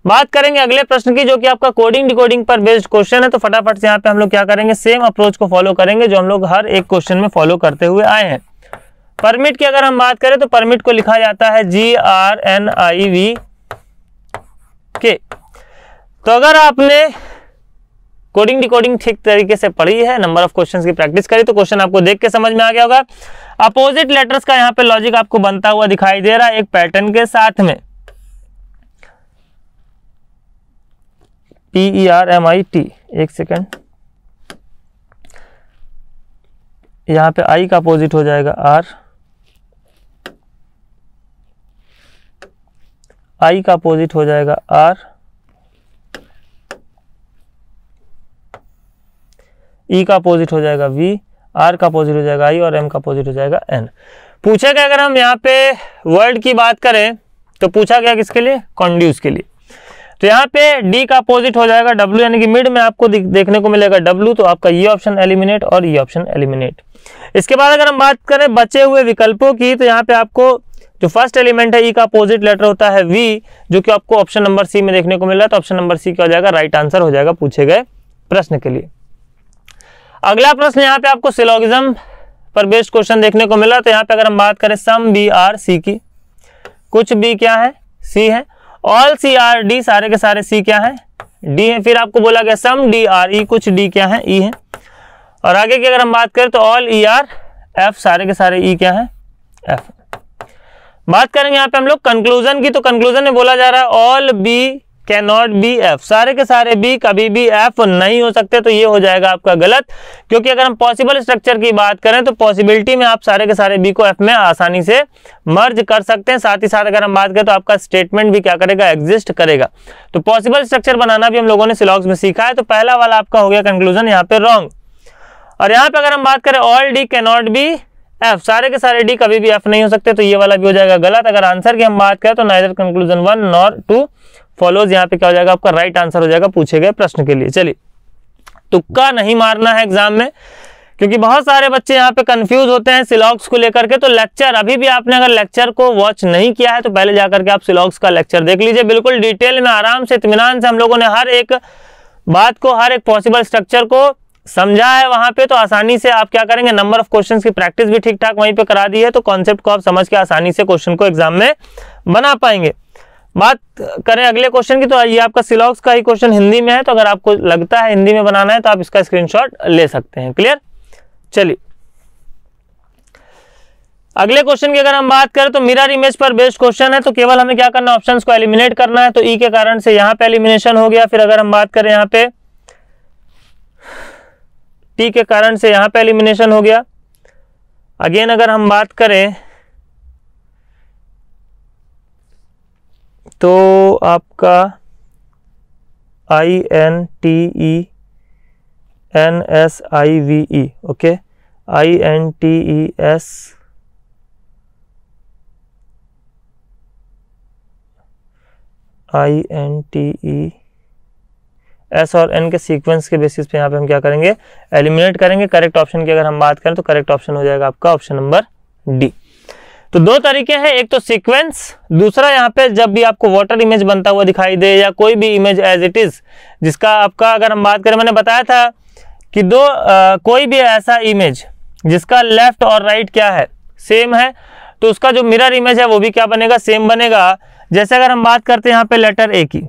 बात करेंगे अगले प्रश्न की जो कि आपका कोडिंग डिकोडिंग पर बेस्ड क्वेश्चन है तो फटाफट से यहाँ पे हम लोग क्या करेंगे सेम अप्रोच को फॉलो करेंगे जो हम लोग हर एक क्वेश्चन में फॉलो करते हुए आए हैं परमिट की अगर हम बात करें तो परमिट को लिखा जाता है G R N I V के तो अगर आपने कोडिंग डिकोडिंग ठीक तरीके से पढ़ी है नंबर ऑफ क्वेश्चंस की प्रैक्टिस करी तो क्वेश्चन आपको देख के समझ में आ गया होगा अपोजिट लेटर्स का यहाँ पे लॉजिक आपको बनता हुआ दिखाई दे रहा है एक पैटर्न के साथ में P E R M I T एक सेकेंड यहां पे आई का अपोजिट हो जाएगा आर आई का अपोजिट हो जाएगा आर ई e का अपोजिट हो जाएगा वी आर का अपोजिट हो जाएगा आई और एम का अपोजिट हो जाएगा एन पूछा गया अगर हम यहाँ पे वर्ड की बात करें तो पूछा गया किसके लिए कॉन्ड्यूस के लिए तो यहाँ पे डी का अपोजिट हो जाएगा डब्ल्यू यानी कि मिड में आपको देखने को मिलेगा डब्ल्यू तो आपका ये ऑप्शन एलिमिनेट और ये ऑप्शन एलिमिनेट इसके बाद अगर हम बात करें बचे हुए विकल्पों की तो यहाँ पे आपको जो फर्स्ट एलिमेंट है ई e का अपोजिट लेटर होता है वी जो कि आपको ऑप्शन नंबर सी में देखने को मिला तो ऑप्शन नंबर सी क्या हो जाएगा राइट आंसर हो जाएगा पूछे गए प्रश्न के लिए अगला प्रश्न यहाँ पे आपको सिलोगिज्म पर बेस्ड क्वेश्चन देखने को मिला तो यहाँ पे अगर हम बात करें सम बी आर सी की कुछ बी क्या है सी है ऑल सी आर डी सारे के सारे सी क्या है डी है फिर आपको बोला गया सम डी आर ई कुछ डी क्या है ई e है और आगे की अगर हम बात करें तो ऑल ई आर एफ सारे के सारे ई e क्या है एफ बात करेंगे यहाँ पे हम लोग कंक्लूजन की तो कंक्लूजन में बोला जा रहा है all B can not be F सारे के सारे बी कभी भी एफ नहीं हो सकते तो ये हो जाएगा आपका गलत क्योंकि अगर हम पॉसिबल स्ट्रक्चर की बात करें तो पॉसिबिलिटी में आप सारे के सारे बी को एफ में आसानी से मर्ज कर सकते हैं साथ ही साथ अगर हम बात करें तो आपका स्टेटमेंट भी क्या करेगा एग्जिस्ट करेगा तो पॉसिबल स्ट्रक्चर बनाना भी हम लोगों ने सिलॉग्स में सीखा है तो पहला वाला आपका हो गया कंक्लूजन यहाँ पे रॉन्ग और यहाँ पे अगर हम बात करें all D cannot be F सारे के सारे डी कभी भी एफ नहीं हो सकते तो ये वाला भी हो जाएगा गलत अगर आंसर की हम बात करें तो neither conclusion one nor two follows यहाँ पे क्या हो जाएगा आपका राइट आंसर हो जाएगा पूछे गए प्रश्न के लिए चलिए तुक्का नहीं मारना है एग्जाम में क्योंकि बहुत सारे बच्चे यहाँ पे कंफ्यूज होते हैं सिलॉक्स को लेकर के तो लेक्चर अभी भी आपने अगर लेक्चर को वॉच नहीं किया है तो पहले जाकर के आप सिलॉक्स का लेक्चर देख लीजिए बिल्कुल डिटेल में आराम से इतमान से हम लोगों ने हर एक बात को हर एक पॉसिबल स्ट्रक्चर को समझा है वहां पे तो आसानी से आप क्या करेंगे नंबर ऑफ क्वेश्चन की प्रैक्टिस भी ठीक ठाक वहीं पर करा दी है तो कॉन्सेप्ट को आप समझ के आसानी से क्वेश्चन को एग्जाम में बना पाएंगे बात करें अगले क्वेश्चन की तो ये आपका सिलॉक्स का ही क्वेश्चन हिंदी में है तो अगर आपको लगता है हिंदी में बनाना है तो आप इसका स्क्रीनशॉट ले सकते हैं क्लियर चलिए अगले क्वेश्चन की अगर हम बात करें तो मिरर इमेज पर बेस्ड क्वेश्चन है तो केवल हमें क्या करना ऑप्शन को एलिमिनेट करना है तो ई e के कारण से यहां पे एलिमिनेशन हो गया फिर अगर हम बात करें यहां पे टी के कारण से यहाँ पे एलिमिनेशन हो गया अगेन अगर हम बात करें तो आपका I N T E N S I V E okay I N T E S I N T E S और एन के सीक्वेंस के बेसिस पे यहाँ पे हम क्या करेंगे एलिमिनेट करेंगे करेक्ट ऑप्शन की अगर हम बात करें तो करेक्ट ऑप्शन हो जाएगा आपका ऑप्शन नंबर डी तो दो तरीके हैं एक तो सीक्वेंस दूसरा यहाँ पे जब भी आपको वाटर इमेज बनता हुआ दिखाई दे या कोई भी इमेज एज इट इज़ जिसका आपका अगर हम बात करें मैंने बताया था कि दो आ, कोई भी ऐसा इमेज जिसका लेफ्ट और राइट क्या है सेम है तो उसका जो मिरर इमेज है वो भी क्या बनेगा सेम बनेगा जैसे अगर हम बात करते हैं यहाँ पे लेटर ए की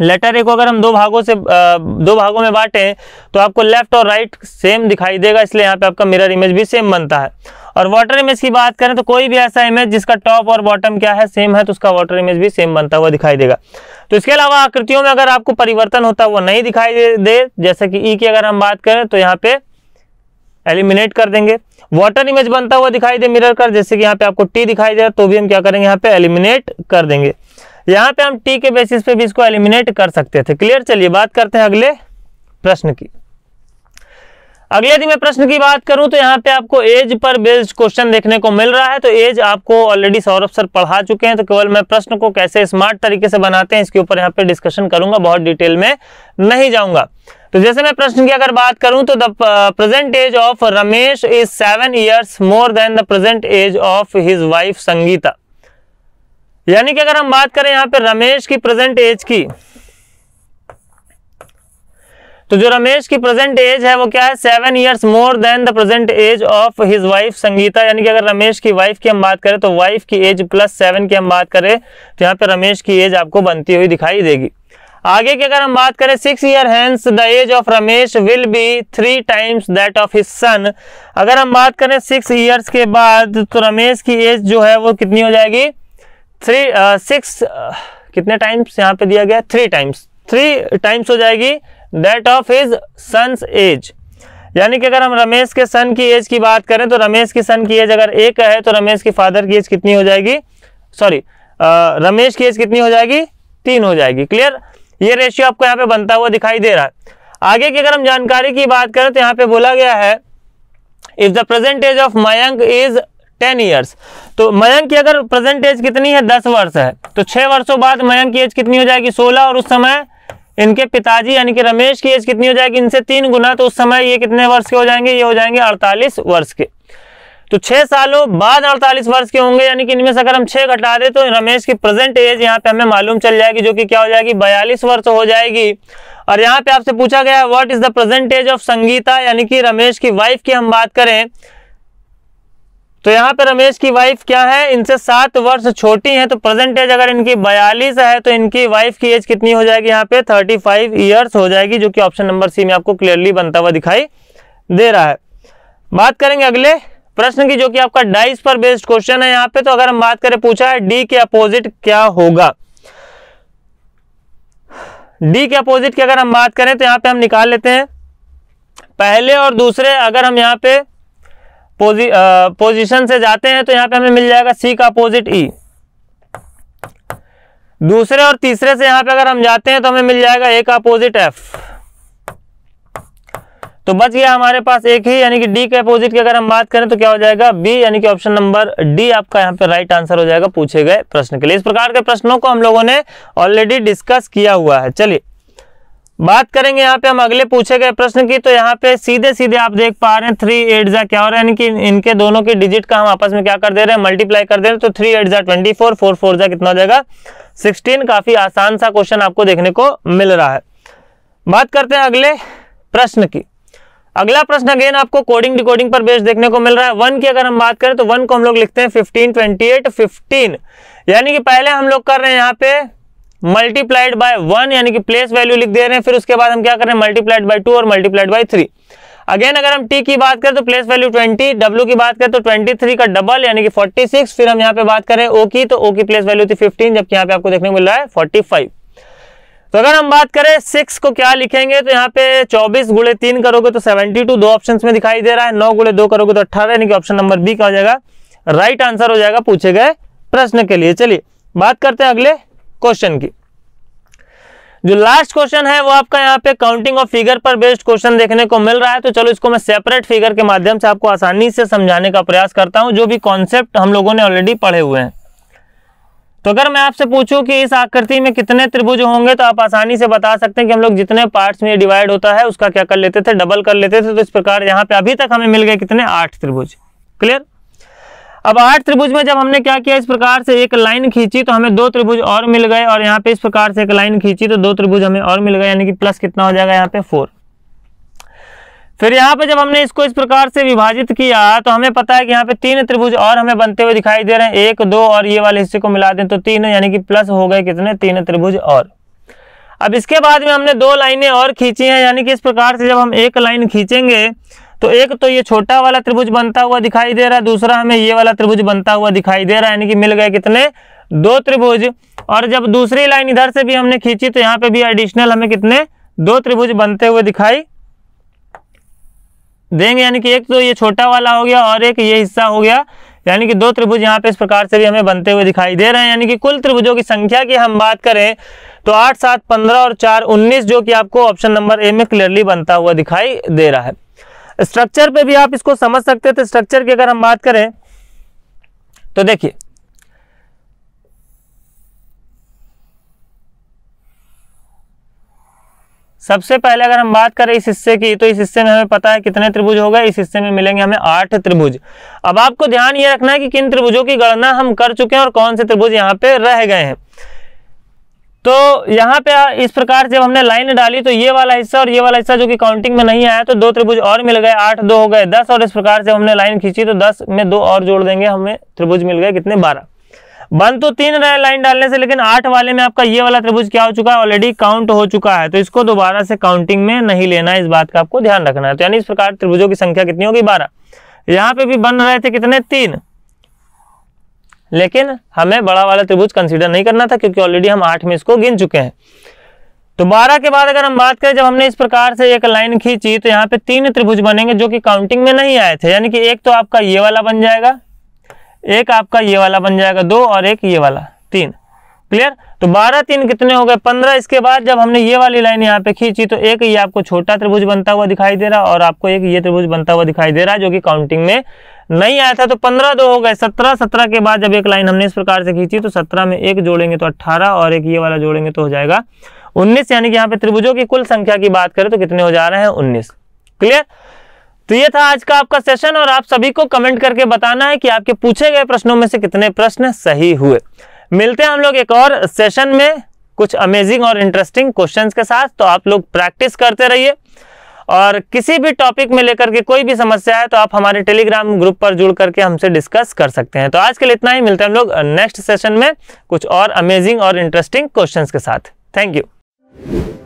लेटर ए को अगर हम दो भागों से दो भागों में बांटें तो आपको लेफ्ट और राइट सेम दिखाई देगा इसलिए यहाँ पे आपका मिरर इमेज भी सेम बनता है और वाटर इमेज की बात करें तो कोई भी ऐसा इमेज जिसका टॉप और बॉटम क्या है सेम है तो उसका वाटर इमेज भी सेम बनता हुआ दिखाई देगा तो इसके अलावा आकृतियों में अगर आपको परिवर्तन होता हुआ नहीं दिखाई दे, दे जैसे कि ई e की अगर हम बात करें तो यहाँ पे एलिमिनेट कर देंगे वाटर इमेज बनता हुआ दिखाई दे मिरर कर जैसे कि यहाँ पे आपको टी दिखाई दे तो भी हम क्या करेंगे यहाँ पे एलिमिनेट कर देंगे यहाँ पे हम टी के बेसिस पे भी इसको एलिमिनेट कर सकते थे क्लियर चलिए बात करते हैं अगले प्रश्न की अगले यदि मैं प्रश्न की बात करूं तो यहाँ पे आपको एज पर बेस्ड क्वेश्चन देखने को मिल रहा है तो एज आपको ऑलरेडी सौरभ सर पढ़ा चुके हैं तो केवल मैं प्रश्न को कैसे स्मार्ट तरीके से बनाते हैं इसके ऊपर यहाँ पे डिस्कशन करूंगा बहुत डिटेल में नहीं जाऊंगा तो जैसे मैं प्रश्न की अगर बात करूं तो the present age of Ramesh is seven years more than the present age of his wife Sangeeta यानी कि अगर हम बात करें यहाँ पे रमेश की प्रेजेंट एज की तो जो रमेश की प्रेजेंट एज है वो क्या है seven years more than the present age of his wife Sangeeta यानी कि अगर रमेश की वाइफ की हम बात करें तो वाइफ की एज प्लस सेवन की हम बात करें तो यहाँ पे रमेश की एज आपको बनती हुई दिखाई देगी आगे की अगर हम बात करें six years hence the age of Ramesh will be three times that of his son अगर हम बात करें सिक्स ईयर्स के बाद तो रमेश की एज जो है वो कितनी हो जाएगी थ्री सिक्स uh, uh, कितने टाइम्स यहाँ पे दिया गया थ्री टाइम्स थ्री टाइम्स हो जाएगी that of his son's age यानी कि अगर हम रमेश के सन की एज की बात करें तो रमेश की सन की एज अगर एक है तो रमेश के फादर की एज कितनी हो जाएगी सॉरी रमेश की एज कितनी हो जाएगी तीन हो जाएगी क्लियर ये रेशियो आपको यहाँ पे बनता हुआ दिखाई दे रहा है आगे की अगर हम जानकारी की बात करें तो यहाँ पे बोला गया है if the present age of Mayank is ten years तो मयंक की अगर प्रेजेंट एज कितनी है दस वर्ष है तो छह वर्षों बाद मयंक की एज कितनी हो जाएगी सोलह और उस समय इनके पिताजी यानी कि रमेश की एज कितनी हो जाएगी इनसे तीन गुना तो उस समय ये कितने वर्ष के हो जाएंगे ये हो जाएंगे अड़तालीस वर्ष के तो छह सालों बाद अड़तालीस वर्ष के होंगे यानी कि इनमें से अगर हम छह घटा दे तो रमेश की प्रेजेंट एज यहाँ पे हमें मालूम चल जाएगी जो कि क्या हो जाएगी बयालीस वर्ष हो जाएगी और यहाँ पे आपसे पूछा गया what is the present age of Sangeeta यानी कि रमेश की वाइफ की हम बात करें तो यहाँ पे रमेश की वाइफ क्या है इनसे सात वर्ष छोटी हैं तो प्रेजेंट एज अगर इनकी बयालीस है तो इनकी वाइफ की एज कितनी हो जाएगी यहाँ पे थर्टी फाइव ईयर्स हो जाएगी जो कि ऑप्शन नंबर सी में आपको क्लियरली बनता हुआ दिखाई दे रहा है बात करेंगे अगले प्रश्न की जो कि आपका डाइस पर बेस्ड क्वेश्चन है यहाँ पे तो अगर हम बात करें पूछा है डी के अपोजिट क्या होगा डी के अपोजिट की अगर हम बात करें तो यहाँ पे हम निकाल लेते हैं पहले और दूसरे अगर हम यहाँ पे पोजिशन पोजीशन uh, से जाते हैं तो यहां पे हमें मिल जाएगा सी का अपोजिट ई e. दूसरे और तीसरे से यहां पे अगर हम जाते हैं तो हमें मिल जाएगा ए का अपोजिट एफ तो बच गया हमारे पास एक ही यानी कि डी के अपोजिट की अगर हम बात करें तो क्या हो जाएगा बी यानी कि ऑप्शन नंबर डी आपका यहाँ पे राइट आंसर हो जाएगा पूछे गए प्रश्न के लिए इस प्रकार के प्रश्नों को हम लोगों ने ऑलरेडी डिस्कस किया हुआ है चलिए बात करेंगे यहाँ पे हम अगले पूछे गए प्रश्न की तो यहाँ पे सीधे सीधे आप देख पा रहे हैं थ्री एट जा क्या हो रहा है यानी कि इनके दोनों के डिजिट का हम आपस में क्या कर दे रहे हैं मल्टीप्लाई कर दे रहे हैं तो थ्री एट जा ट्वेंटी फोर फोर फोर जा कितना हो जाएगा सिक्सटीन काफी आसान सा क्वेश्चन आपको देखने को मिल रहा है बात करते हैं अगले प्रश्न की अगला प्रश्न अगेन आपको कोडिंग डिकोडिंग पर बेस्ट देखने को मिल रहा है वन की अगर हम बात करें तो वन को हम लोग लिखते हैं फिफ्टीन ट्वेंटी एट फिफ्टीन यानी कि पहले हम लोग कर रहे हैं यहाँ पे मल्टीप्लाइड बाय वन यानी कि प्लेस वैल्यू लिख दे रहे हैं फिर उसके बाद हम क्या कर रहे हैं मल्टीप्लाइड बाय टू और मल्टीप्लाइड बाय थ्री अगेन अगर हम टी की बात करें तो प्लेस वैल्यू ट्वेंटी डब्ल्यू की बात करें तो ट्वेंटी थ्री का डबल यानी कि फोर्टी सिक्स फिर हम यहाँ पे बात करें ओ की तो ओ की प्लेस वैल्यू थी फिफ्टीन जबकि यहाँ पे आपको देखने को मिल रहा है फोर्टी फाइव तो अगर हम बात करें सिक्स को क्या लिखेंगे तो यहाँ पे चौबीस गुड़े तीन करोगे तो सेवेंटी टू दो ऑप्शन में दिखाई दे रहा है नौ गुड़े दो करोगे तो अट्ठारह यानी कि ऑप्शन नंबर बी का हो जाएगा राइट आंसर हो जाएगा पूछे गए प्रश्न के लिए चलिए बात करते हैं अगले क्वेश्चन की जो लास्ट क्वेश्चन है वो आपका यहाँ पे काउंटिंग ऑफ फिगर पर बेस्ड क्वेश्चन देखने को मिल रहा है तो चलो इसको मैं सेपरेट फिगर के माध्यम से आपको आसानी से समझाने का प्रयास करता हूँ जो भी कॉन्सेप्ट हम लोगों ने ऑलरेडी पढ़े हुए हैं तो अगर मैं आपसे पूछूं कि इस आकृति में कितने त्रिभुज होंगे तो आप आसानी से बता सकते हैं कि हम लोग जितने पार्ट्स में डिवाइड होता है उसका क्या कर लेते थे डबल कर लेते थे तो इस प्रकार यहाँ पे अभी तक हमें मिल गए कितने आठ त्रिभुज क्लियर अब आठ त्रिभुज में जब हमने क्या किया इस प्रकार से एक लाइन खींची तो हमें दो त्रिभुज और मिल गए और यहाँ पे इस प्रकार से एक लाइन खींची तो दो त्रिभुज हमें और मिल गए यानी कि प्लस कितना हो जाएगा यहाँ पे फोर फिर यहाँ पे जब हमने इसको इस प्रकार से विभाजित किया तो हमें पता है कि यहाँ पे तीन त्रिभुज और हमें बनते हुए दिखाई दे रहे हैं एक दो और ये वाले हिस्से को मिला दें तो तीन यानी कि प्लस हो गए कितने तीन त्रिभुज और अब इसके बाद में हमने दो लाइनें और खींची हैं यानी कि इस प्रकार से जब हम एक लाइन खींचेंगे तो एक तो ये छोटा वाला त्रिभुज बनता हुआ दिखाई दे रहा है दूसरा हमें ये वाला त्रिभुज बनता हुआ दिखाई दे रहा है यानी कि मिल गए कितने दो त्रिभुज और जब दूसरी लाइन इधर से भी हमने खींची तो यहाँ पे भी एडिशनल हमें कितने दो त्रिभुज बनते हुए दिखाई देंगे यानी कि एक तो ये छोटा वाला हो गया और एक ये हिस्सा हो गया यानी कि दो त्रिभुज यहाँ पे इस प्रकार से भी हमें बनते हुए दिखाई दे रहे हैं यानी कि कुल त्रिभुजों की संख्या की हम बात करें तो आठ सात पंद्रह और चार उन्नीस जो कि आपको ऑप्शन नंबर ए में क्लियरली बनता हुआ दिखाई दे रहा है स्ट्रक्चर पे भी आप इसको समझ सकते थे तो स्ट्रक्चर की अगर हम बात करें तो देखिए सबसे पहले अगर हम बात करें इस हिस्से की तो इस हिस्से में हमें पता है कितने त्रिभुज हो गए इस हिस्से में मिलेंगे हमें आठ त्रिभुज अब आपको ध्यान ये रखना है कि किन त्रिभुजों की गणना हम कर चुके हैं और कौन से त्रिभुज यहाँ पे रह गए हैं तो यहाँ पे इस प्रकार जब हमने लाइन डाली तो ये वाला हिस्सा और ये वाला हिस्सा जो कि काउंटिंग में नहीं आया तो दो त्रिभुज और मिल गए आठ दो हो गए दस और इस प्रकार से हमने लाइन खींची तो दस में दो और जोड़ देंगे हमें त्रिभुज मिल गए कितने बारह बन तो तीन रहे लाइन डालने से लेकिन आठ वाले में आपका ये वाला त्रिभुज क्या हो चुका है ऑलरेडी काउंट हो चुका है तो इसको दोबारा से काउंटिंग में नहीं लेना इस बात का आपको ध्यान रखना है तो यानी इस प्रकार त्रिभुजों की संख्या कितनी होगी बारह यहाँ पे भी बन रहे थे कितने तीन लेकिन हमें बड़ा वाला त्रिभुज कंसीडर नहीं करना था क्योंकि ऑलरेडी हम आठ में इसको गिन चुके हैं तो बारह के बाद अगर हम बात करें जब हमने इस प्रकार से एक लाइन खींची तो यहाँ पे तीन त्रिभुज बनेंगे जो कि काउंटिंग में नहीं आए थे यानी कि एक तो आपका ये वाला बन जाएगा एक आपका ये वाला बन जाएगा दो और एक ये वाला तीन क्लियर तो बारह तीन कितने हो गए पंद्रह इसके बाद जब हमने ये वाली लाइन यहाँ पे खींची तो एक ये आपको छोटा त्रिभुज बनता हुआ दिखाई दे रहा और आपको एक ये त्रिभुज बनता हुआ दिखाई दे रहा जो कि काउंटिंग में नहीं आया था तो पंद्रह दो हो गए सत्रह सत्रह के बाद जब एक लाइन हमने इस प्रकार से खींची तो सत्रह में एक जोड़ेंगे तो अट्ठारह और एक ये वाला जोड़ेंगे तो हो जाएगा उन्नीस यानी कि यहाँ पे त्रिभुजों की कुल संख्या की बात करें तो कितने हो जा रहे हैं उन्नीस क्लियर तो ये था आज का आपका सेशन और आप सभी को कमेंट करके बताना है कि आपके पूछे गए प्रश्नों में से कितने प्रश्न सही हुए मिलते हैं हम लोग एक और सेशन में कुछ अमेजिंग और इंटरेस्टिंग क्वेश्चंस के साथ तो आप लोग प्रैक्टिस करते रहिए और किसी भी टॉपिक में लेकर के कोई भी समस्या है तो आप हमारे टेलीग्राम ग्रुप पर जुड़ करके हमसे डिस्कस कर सकते हैं तो आज के लिए इतना ही मिलते हैं हम लोग नेक्स्ट सेशन में कुछ और अमेजिंग और इंटरेस्टिंग क्वेश्चन के साथ थैंक यू